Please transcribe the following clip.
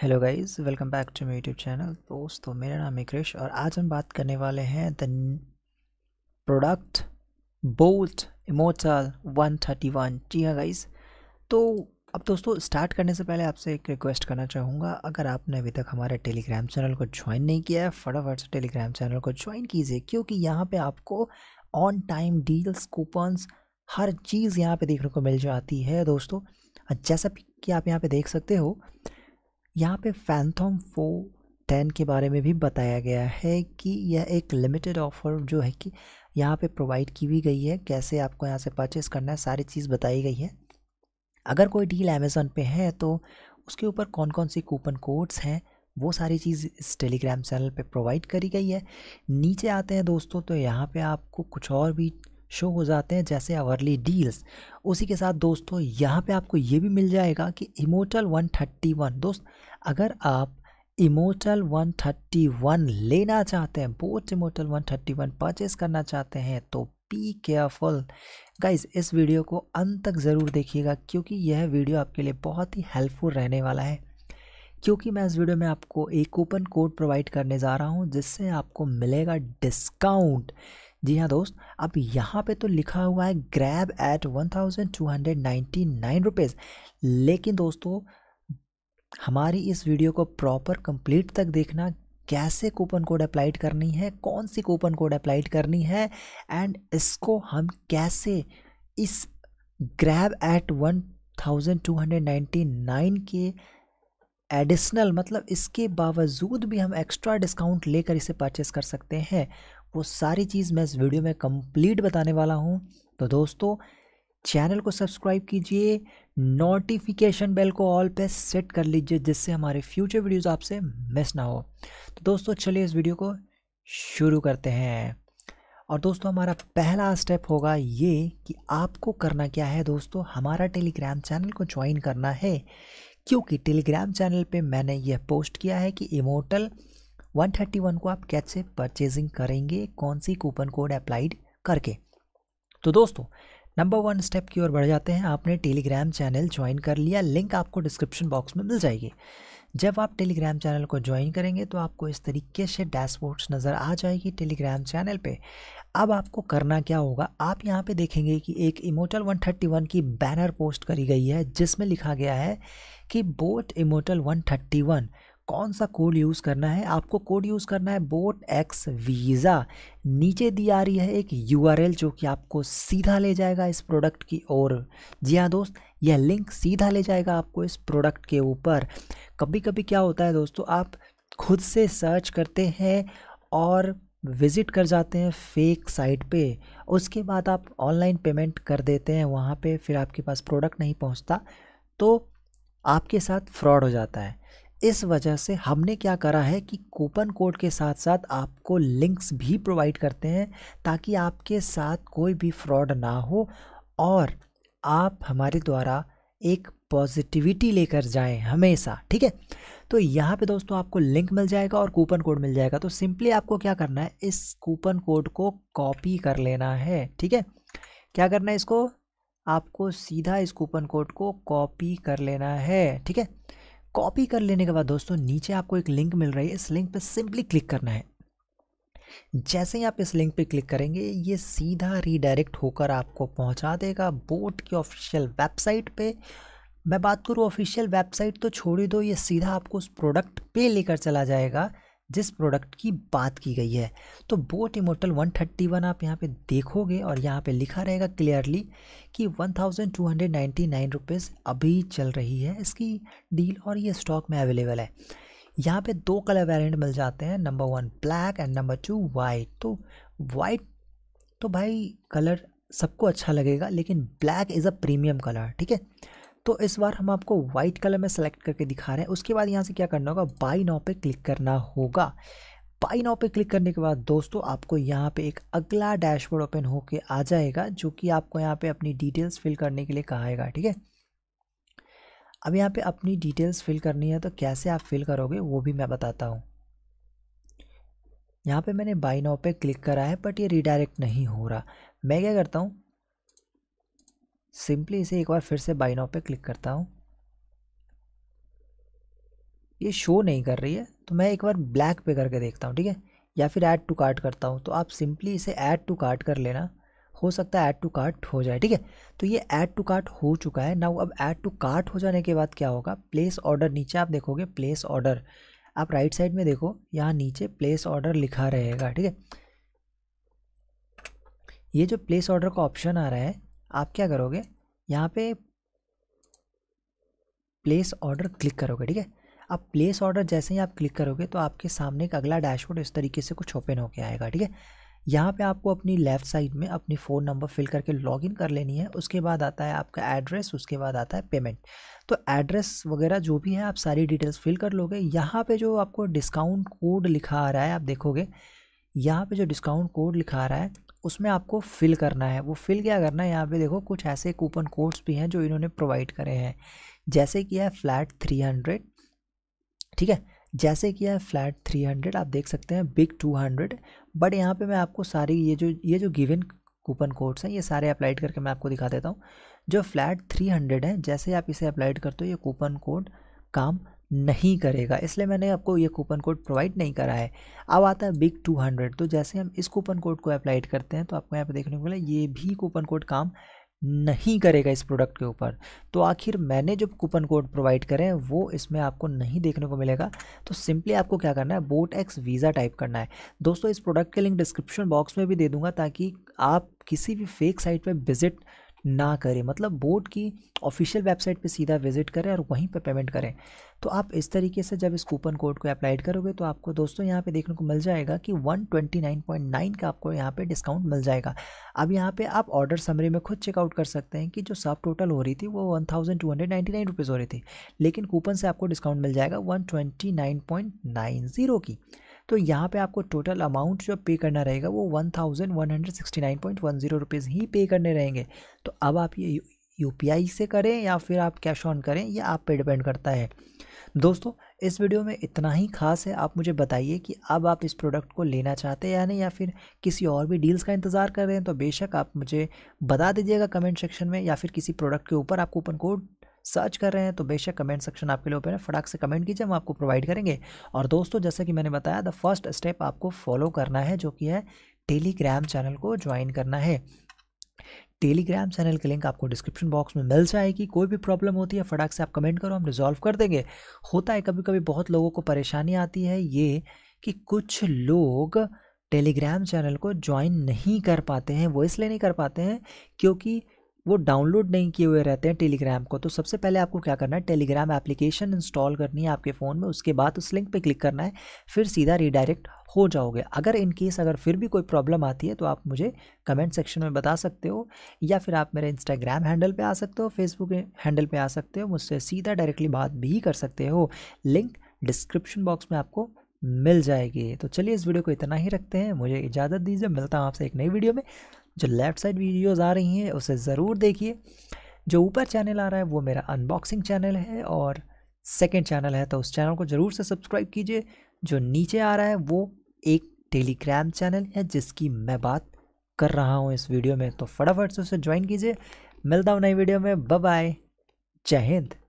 hello guys welcome back to मेरे YouTube channel दोस्तों मेरा नाम है क्रिश और आज हम बात करने वाले हैं द प्रोडक्ट बोल्ट इमोटल 131 जी हाँ गाइस तो अब दोस्तों स्टार्ट करने से पहले आपसे एक रिक्वेस्ट करना चाहूँगा अगर आपने अभी तक हमारे टेलीग्राम चैनल को ज्वाइन नहीं किया है फटाफट से टेलीग्राम चैनल को ज्वाइन कीजिए क्योंकि यहाँ पर आपको ऑन टाइम डील्स कूपन्स हर चीज़ यहाँ पर देखने को मिल जाती है दोस्तों जैसा कि आप यहाँ पर देख सकते हो यहाँ पे फैंथम फो टेन के बारे में भी बताया गया है कि यह एक लिमिटेड ऑफ़र जो है कि यहाँ पे प्रोवाइड की भी गई है कैसे आपको यहाँ से परचेज़ करना है सारी चीज़ बताई गई है अगर कोई डील अमेज़ोन पे है तो उसके ऊपर कौन कौन सी कूपन कोड्स हैं वो सारी चीज़ इस टेलीग्राम चैनल पे प्रोवाइड करी गई है नीचे आते हैं दोस्तों तो यहाँ पे आपको कुछ और भी शो हो जाते हैं जैसे अवर्ली डील्स उसी के साथ दोस्तों यहाँ पे आपको ये भी मिल जाएगा कि इमोटल 131 दोस्त अगर आप इमोटल 131 लेना चाहते हैं बोट इमोटल 131 परचेस करना चाहते हैं तो बी केयरफुल गाइज इस वीडियो को अंत तक ज़रूर देखिएगा क्योंकि यह वीडियो आपके लिए बहुत ही हेल्पफुल रहने वाला है क्योंकि मैं इस वीडियो में आपको एक कूपन कोड प्रोवाइड करने जा रहा हूँ जिससे आपको मिलेगा डिस्काउंट जी हाँ दोस्त अब यहाँ पे तो लिखा हुआ है grab at one thousand two hundred ninety nine rupees लेकिन दोस्तों हमारी इस वीडियो को प्रॉपर कंप्लीट तक देखना कैसे कूपन कोड अप्लाइड करनी है कौन सी कूपन कोड अप्लाइड करनी है एंड इसको हम कैसे इस grab at one thousand two hundred ninety nine के एडिशनल मतलब इसके बावजूद भी हम एक्स्ट्रा डिस्काउंट लेकर इसे परचेस कर सकते हैं वो सारी चीज़ मैं इस वीडियो में कंप्लीट बताने वाला हूँ तो दोस्तों चैनल को सब्सक्राइब कीजिए नोटिफिकेशन बेल को ऑल पे सेट कर लीजिए जिससे हमारे फ्यूचर वीडियोज़ आपसे मिस ना हो तो दोस्तों चलिए इस वीडियो को शुरू करते हैं और दोस्तों हमारा पहला स्टेप होगा ये कि आपको करना क्या है दोस्तों हमारा टेलीग्राम चैनल को ज्वाइन करना है क्योंकि टेलीग्राम चैनल पे मैंने यह पोस्ट किया है कि इमोटल 131 को आप कैसे परचेजिंग करेंगे कौन सी कूपन कोड अप्लाइड करके तो दोस्तों नंबर वन स्टेप की ओर बढ़ जाते हैं आपने टेलीग्राम चैनल ज्वाइन कर लिया लिंक आपको डिस्क्रिप्शन बॉक्स में मिल जाएगी जब आप टेलीग्राम चैनल को ज्वाइन करेंगे तो आपको इस तरीके से डैशबोर्ड्स नज़र आ जाएगी टेलीग्राम चैनल पे अब आपको करना क्या होगा आप यहाँ पे देखेंगे कि एक इमोटल 131 की बैनर पोस्ट करी गई है जिसमें लिखा गया है कि बोट इमोटल 131 कौन सा कोड यूज़ करना है आपको कोड यूज़ करना है बोट एक्स वीज़ा नीचे दी आ रही है एक यू जो कि आपको सीधा ले जाएगा इस प्रोडक्ट की ओर जी हाँ दोस्त यह लिंक सीधा ले जाएगा आपको इस प्रोडक्ट के ऊपर कभी कभी क्या होता है दोस्तों आप खुद से सर्च करते हैं और विज़िट कर जाते हैं फेक साइट पे उसके बाद आप ऑनलाइन पेमेंट कर देते हैं वहाँ पे फिर आपके पास प्रोडक्ट नहीं पहुँचता तो आपके साथ फ्रॉड हो जाता है इस वजह से हमने क्या करा है कि कूपन कोड के साथ साथ आपको लिंक्स भी प्रोवाइड करते हैं ताकि आपके साथ कोई भी फ्रॉड ना हो और आप हमारे द्वारा एक पॉजिटिविटी लेकर जाएं हमेशा ठीक है तो यहाँ पे दोस्तों आपको लिंक मिल जाएगा और कूपन कोड मिल जाएगा तो सिंपली आपको क्या करना है इस कूपन कोड को कॉपी कर लेना है ठीक है क्या करना है इसको आपको सीधा इस कूपन कोड को कॉपी कर लेना है ठीक है कॉपी कर लेने के बाद दोस्तों नीचे आपको एक लिंक मिल रही है इस लिंक पर सिंपली क्लिक करना है जैसे ही आप इस लिंक पे क्लिक करेंगे ये सीधा रीडायरेक्ट होकर आपको पहुंचा देगा बोट की ऑफिशियल वेबसाइट पे मैं बात करूँ ऑफिशियल वेबसाइट तो छोड़ दो ये सीधा आपको उस प्रोडक्ट पे लेकर चला जाएगा जिस प्रोडक्ट की बात की गई है तो बोट इमोटल 131 आप यहाँ पे देखोगे और यहाँ पे लिखा रहेगा क्लियरली कि 1299 रुपीस अभी चल रही है इसकी डील और ये स्टॉक में अवेलेबल है यहाँ पे दो कलर वेरिएंट मिल जाते हैं number one black and number two white तो वाइट तो भाई कलर सबको अच्छा लगेगा लेकिन black is a premium colour ठीक है तो इस बार हम आपको वाइट कलर में सेलेक्ट करके दिखा रहे हैं उसके बाद यहाँ से क्या करना होगा बाई नाव पे क्लिक करना होगा बाई नाव पे क्लिक करने के बाद दोस्तों आपको यहाँ पे एक अगला डैशबोर्ड ओपन होके आ जाएगा जो कि आपको यहाँ पे अपनी डिटेल्स फिल करने के लिए कहाएगा ठीक है अब यहाँ पे अपनी डिटेल्स फिल करनी है तो कैसे आप फिल करोगे वो भी मैं बताता हूँ यहाँ पे मैंने बाई नाव पे क्लिक करा है बट ये रिडायरेक्ट नहीं हो रहा मैं क्या करता हूँ सिंपली इसे एक बार फिर से बाई नाउ पे क्लिक करता हूँ ये शो नहीं कर रही है तो मैं एक बार ब्लैक पे करके देखता हूँ ठीक है या फिर ऐड टू कार्ट करता हूँ तो आप सिंपली इसे ऐड टू कार्ट कर लेना हो सकता है ऐड टू कार्ट हो जाए ठीक है तो ये ऐड टू कार्ट हो चुका है ना अब ऐड टू कार्ट हो जाने के बाद क्या होगा प्लेस ऑर्डर नीचे आप देखोगे प्लेस ऑर्डर आप राइट साइड में देखो यहाँ नीचे प्लेस ऑर्डर लिखा रहेगा ठीक है ये जो प्लेस ऑर्डर का ऑप्शन आ रहा है आप क्या करोगे यहाँ पे प्लेस ऑर्डर क्लिक करोगे ठीक है अब प्लेस ऑर्डर जैसे ही आप क्लिक करोगे तो आपके सामने एक अगला डैशबोर्ड इस तरीके से कुछ ओपन होके आएगा ठीक है यहाँ पे आपको अपनी लेफ़्ट साइड में अपनी फ़ोन नंबर फिल करके लॉगिन कर लेनी है उसके बाद आता है आपका एड्रेस उसके बाद आता है पेमेंट तो एड्रेस वगैरह जो भी है आप सारी डिटेल्स फिल कर लोगे यहाँ पे जो आपको डिस्काउंट कोड लिखा आ रहा है आप देखोगे यहाँ पे जो डिस्काउंट कोड लिखा आ रहा है उसमें आपको फिल करना है वो फिल क्या करना है यहाँ पे देखो कुछ ऐसे कूपन कोड्स भी हैं जो इन्होंने प्रोवाइड करे हैं जैसे कि है फ्लैट थ्री हंड्रेड ठीक है जैसे कि है फ्लैट थ्री हंड्रेड आप देख सकते हैं बिग टू हंड्रेड बट यहाँ पे मैं आपको सारी ये जो ये जो गिवन कूपन कोड्स हैं ये सारे अप्लाइड करके मैं आपको दिखा देता हूँ जो फ्लैट थ्री हंड्रेड है जैसे आप इसे अप्लाइड करते हो ये कूपन कोड काम नहीं करेगा इसलिए मैंने आपको ये कूपन कोड प्रोवाइड नहीं करा है अब आता है बिग टू हंड्रेड तो जैसे हम इस कूपन कोड को अप्लाइड करते हैं तो आपको यहाँ पर देखने को मिला ये भी कूपन कोड काम नहीं करेगा इस प्रोडक्ट के ऊपर तो आखिर मैंने जो कूपन कोड प्रोवाइड करें वो इसमें आपको नहीं देखने को मिलेगा तो सिंपली आपको क्या करना है बोट एक्स वीज़ा टाइप करना है दोस्तों इस प्रोडक्ट के लिंक डिस्क्रिप्शन बॉक्स में भी दे दूंगा ताकि आप किसी भी फेक साइट पर विजिट ना करें मतलब बोर्ड की ऑफिशियल वेबसाइट पे सीधा विजिट करें और वहीं पे पेमेंट करें तो आप इस तरीके से जब इस कूपन कोड को अप्लाइड करोगे तो आपको दोस्तों यहाँ पे देखने को मिल जाएगा कि 129.9 का आपको यहाँ पे डिस्काउंट मिल जाएगा अब यहाँ पे आप ऑर्डर समरी में खुद चेकआउट कर सकते हैं कि जो सब टोटल हो रही थी वो one thousand two hundred nine rupees हो रही थी लेकिन कूपन से आपको डिस्काउंट मिल जाएगा one twenty nine point nine zero की तो यहाँ पे आपको टोटल अमाउंट जो पे करना रहेगा वो one thousand one hundred sixty nine point one zero rupees ही पे करने रहेंगे तो अब आप ये यू से करें या फिर आप कैश ऑन करें ये आप पे डिपेंड करता है दोस्तों इस वीडियो में इतना ही खास है आप मुझे बताइए कि अब आप इस प्रोडक्ट को लेना चाहते हैं या नहीं या फिर किसी और भी डील्स का इंतज़ार कर रहे हैं तो बेशक आप मुझे बता दीजिएगा कमेंट सेक्शन में या फिर किसी प्रोडक्ट के ऊपर आप कूपन कोड सर्च कर रहे हैं तो बेशक कमेंट सेक्शन आपके लिए ओपन है फटाक से कमेंट कीजिए हम आपको प्रोवाइड करेंगे और दोस्तों जैसे कि मैंने बताया द फर्स्ट स्टेप आपको फॉलो करना है जो कि है टेलीग्राम चैनल को ज्वाइन करना है टेलीग्राम चैनल के लिंक आपको डिस्क्रिप्शन बॉक्स में मिल जाएगी कोई भी प्रॉब्लम होती है फटाक से आप कमेंट करो हम रिजॉल्व कर देंगे होता है कभी कभी बहुत लोगों को परेशानी आती है ये कि कुछ लोग टेलीग्राम चैनल को ज्वाइन नहीं कर पाते हैं वो इसलिए नहीं कर पाते हैं क्योंकि वो डाउनलोड नहीं किए हुए रहते हैं टेलीग्राम को तो सबसे पहले आपको क्या करना है टेलीग्राम एप्लीकेशन इंस्टॉल करनी है आपके फ़ोन में उसके बाद उस लिंक पे क्लिक करना है फिर सीधा रिडायरेक्ट हो जाओगे अगर इन केस अगर फिर भी कोई प्रॉब्लम आती है तो आप मुझे कमेंट सेक्शन में बता सकते हो या फिर आप मेरे इंस्टाग्राम हैंडल पर आ सकते हो फेसबुक हैंडल पर आ सकते हो मुझसे सीधा डायरेक्टली बात भी कर सकते हो लिंक डिस्क्रिप्शन बॉक्स में आपको मिल जाएगी तो चलिए इस वीडियो को इतना ही रखते हैं मुझे इजाज़त दीजिए मिलता हूँ आपसे एक नई वीडियो में जो लेफ़्ट साइड वीडियोज़ आ रही हैं उसे ज़रूर देखिए जो ऊपर चैनल आ रहा है वो मेरा अनबॉक्सिंग चैनल है और सेकेंड चैनल है तो उस चैनल को ज़रूर से सब्सक्राइब कीजिए जो नीचे आ रहा है वो एक टेलीग्राम चैनल है जिसकी मैं बात कर रहा हूँ इस वीडियो में तो फटाफट से उसे ज्वाइन कीजिए मिलता हूँ नई वीडियो में बाय जय हिंद